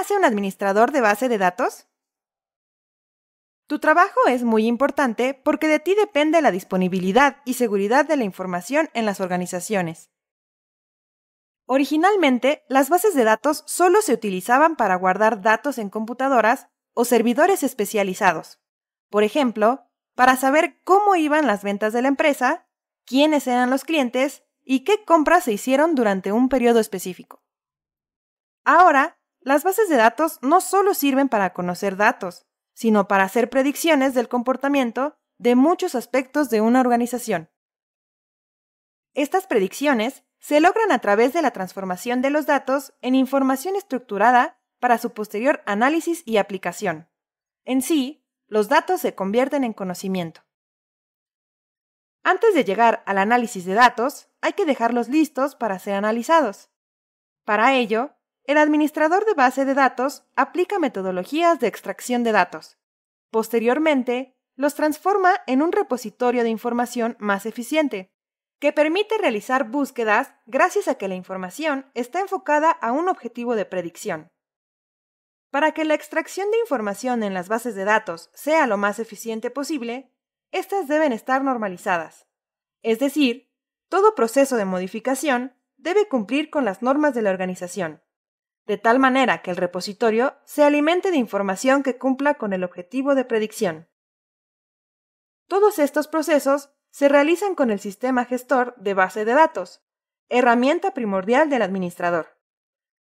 hace un administrador de base de datos? Tu trabajo es muy importante porque de ti depende la disponibilidad y seguridad de la información en las organizaciones. Originalmente, las bases de datos solo se utilizaban para guardar datos en computadoras o servidores especializados. Por ejemplo, para saber cómo iban las ventas de la empresa, quiénes eran los clientes y qué compras se hicieron durante un periodo específico. Ahora, las bases de datos no solo sirven para conocer datos, sino para hacer predicciones del comportamiento de muchos aspectos de una organización. Estas predicciones se logran a través de la transformación de los datos en información estructurada para su posterior análisis y aplicación. En sí, los datos se convierten en conocimiento. Antes de llegar al análisis de datos, hay que dejarlos listos para ser analizados. Para ello, el administrador de base de datos aplica metodologías de extracción de datos. Posteriormente, los transforma en un repositorio de información más eficiente, que permite realizar búsquedas gracias a que la información está enfocada a un objetivo de predicción. Para que la extracción de información en las bases de datos sea lo más eficiente posible, estas deben estar normalizadas. Es decir, todo proceso de modificación debe cumplir con las normas de la organización de tal manera que el repositorio se alimente de información que cumpla con el objetivo de predicción. Todos estos procesos se realizan con el sistema gestor de base de datos, herramienta primordial del administrador,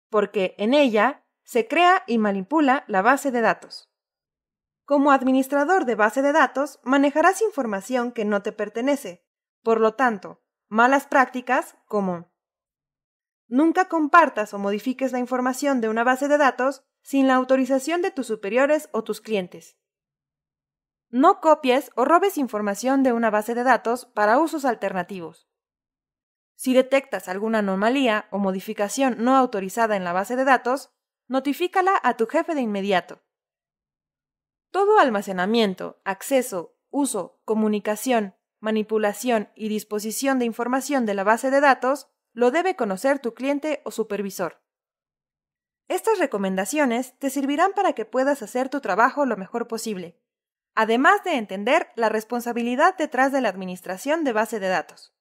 porque en ella se crea y manipula la base de datos. Como administrador de base de datos, manejarás información que no te pertenece. Por lo tanto, malas prácticas como Nunca compartas o modifiques la información de una base de datos sin la autorización de tus superiores o tus clientes. No copies o robes información de una base de datos para usos alternativos. Si detectas alguna anomalía o modificación no autorizada en la base de datos, notifícala a tu jefe de inmediato. Todo almacenamiento, acceso, uso, comunicación, manipulación y disposición de información de la base de datos lo debe conocer tu cliente o supervisor. Estas recomendaciones te servirán para que puedas hacer tu trabajo lo mejor posible, además de entender la responsabilidad detrás de la administración de base de datos.